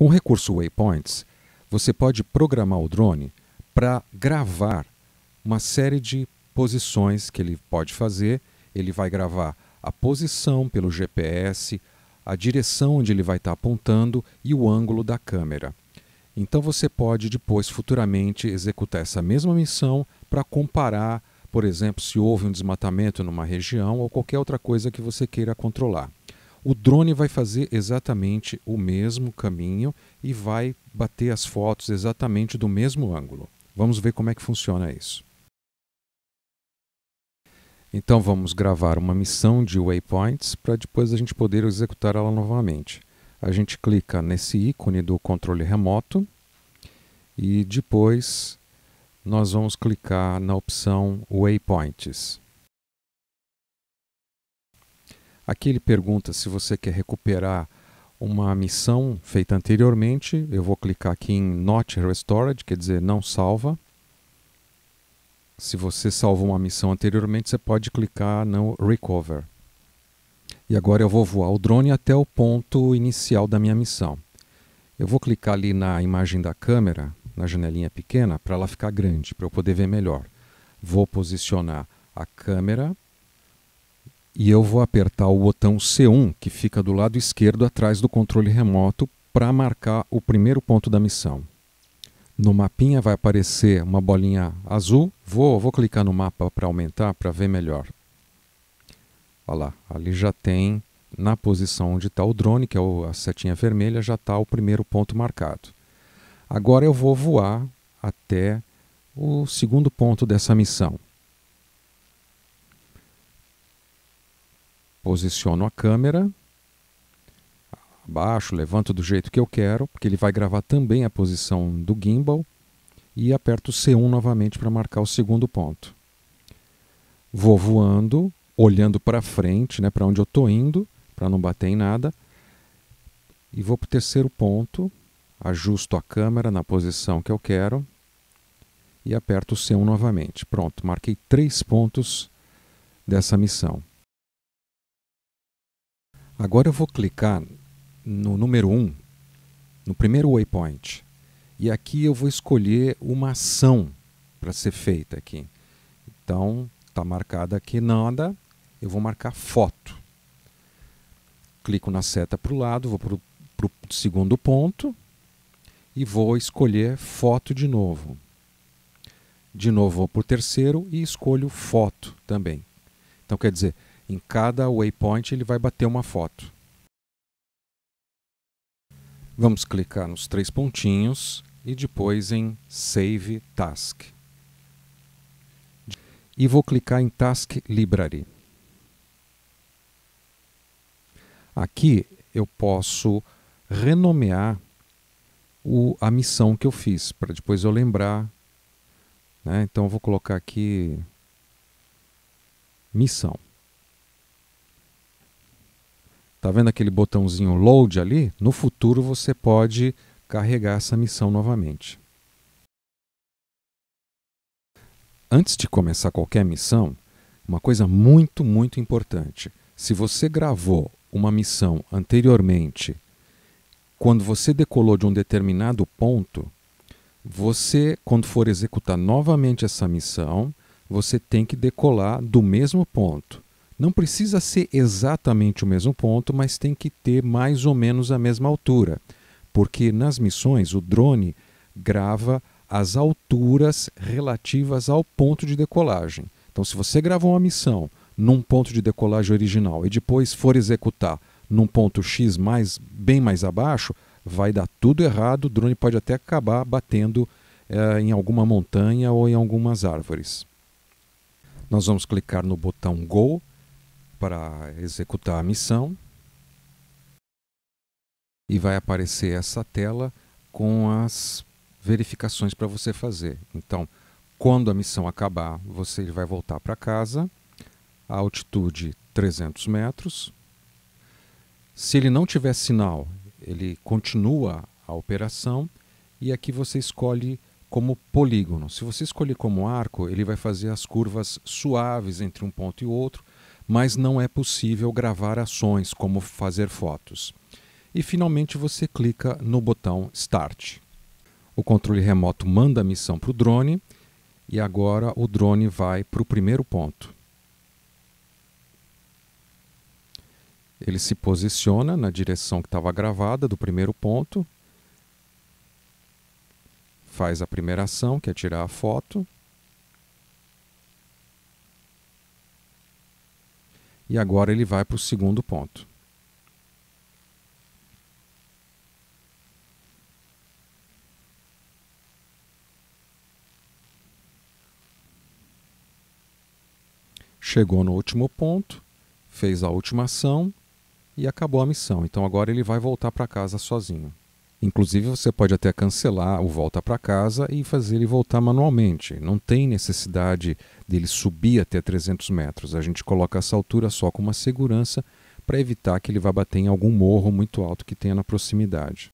Com o recurso Waypoints, você pode programar o drone para gravar uma série de posições que ele pode fazer. Ele vai gravar a posição pelo GPS, a direção onde ele vai estar tá apontando e o ângulo da câmera. Então você pode depois, futuramente, executar essa mesma missão para comparar, por exemplo, se houve um desmatamento numa região ou qualquer outra coisa que você queira controlar. O drone vai fazer exatamente o mesmo caminho e vai bater as fotos exatamente do mesmo ângulo. Vamos ver como é que funciona isso. Então vamos gravar uma missão de waypoints para depois a gente poder executar ela novamente. A gente clica nesse ícone do controle remoto e depois nós vamos clicar na opção Waypoints. Aqui ele pergunta se você quer recuperar uma missão feita anteriormente. Eu vou clicar aqui em Not Restored, quer dizer, não salva. Se você salvou uma missão anteriormente, você pode clicar no Recover. E agora eu vou voar o drone até o ponto inicial da minha missão. Eu vou clicar ali na imagem da câmera, na janelinha pequena, para ela ficar grande, para eu poder ver melhor. Vou posicionar a câmera e eu vou apertar o botão C1, que fica do lado esquerdo atrás do controle remoto, para marcar o primeiro ponto da missão. No mapinha vai aparecer uma bolinha azul. Vou, vou clicar no mapa para aumentar, para ver melhor. Olha lá, ali já tem, na posição onde está o drone, que é a setinha vermelha, já está o primeiro ponto marcado. Agora eu vou voar até o segundo ponto dessa missão. Posiciono a câmera, abaixo, levanto do jeito que eu quero, porque ele vai gravar também a posição do gimbal, e aperto C1 novamente para marcar o segundo ponto. Vou voando, olhando para frente, né, para onde eu estou indo, para não bater em nada, e vou para o terceiro ponto, ajusto a câmera na posição que eu quero e aperto C1 novamente. Pronto, marquei três pontos dessa missão. Agora eu vou clicar no número 1, um, no primeiro waypoint. E aqui eu vou escolher uma ação para ser feita aqui. Então, está marcada aqui nada, eu vou marcar foto. Clico na seta para o lado, vou para o segundo ponto e vou escolher foto de novo. De novo vou para o terceiro e escolho foto também. Então, quer dizer, em cada waypoint ele vai bater uma foto. Vamos clicar nos três pontinhos e depois em Save Task. E vou clicar em Task Library. Aqui eu posso renomear o, a missão que eu fiz, para depois eu lembrar. Né? Então eu vou colocar aqui missão. Tá vendo aquele botãozinho load ali? No futuro você pode carregar essa missão novamente. Antes de começar qualquer missão, uma coisa muito, muito importante. Se você gravou uma missão anteriormente, quando você decolou de um determinado ponto, você, quando for executar novamente essa missão, você tem que decolar do mesmo ponto. Não precisa ser exatamente o mesmo ponto, mas tem que ter mais ou menos a mesma altura, porque nas missões o drone grava as alturas relativas ao ponto de decolagem. Então, se você gravou uma missão num ponto de decolagem original e depois for executar num ponto X mais bem mais abaixo, vai dar tudo errado, o drone pode até acabar batendo eh, em alguma montanha ou em algumas árvores. Nós vamos clicar no botão Go para executar a missão e vai aparecer essa tela com as verificações para você fazer. Então, quando a missão acabar, você vai voltar para casa, a altitude 300 metros. Se ele não tiver sinal, ele continua a operação e aqui você escolhe como polígono. Se você escolher como arco, ele vai fazer as curvas suaves entre um ponto e outro, mas não é possível gravar ações como fazer fotos. E finalmente você clica no botão Start. O controle remoto manda a missão para o drone e agora o drone vai para o primeiro ponto. Ele se posiciona na direção que estava gravada do primeiro ponto, faz a primeira ação, que é tirar a foto, E agora ele vai para o segundo ponto. Chegou no último ponto, fez a última ação e acabou a missão. Então agora ele vai voltar para casa sozinho. Inclusive, você pode até cancelar o volta para casa e fazer ele voltar manualmente. Não tem necessidade dele subir até 300 metros. A gente coloca essa altura só com uma segurança para evitar que ele vá bater em algum morro muito alto que tenha na proximidade.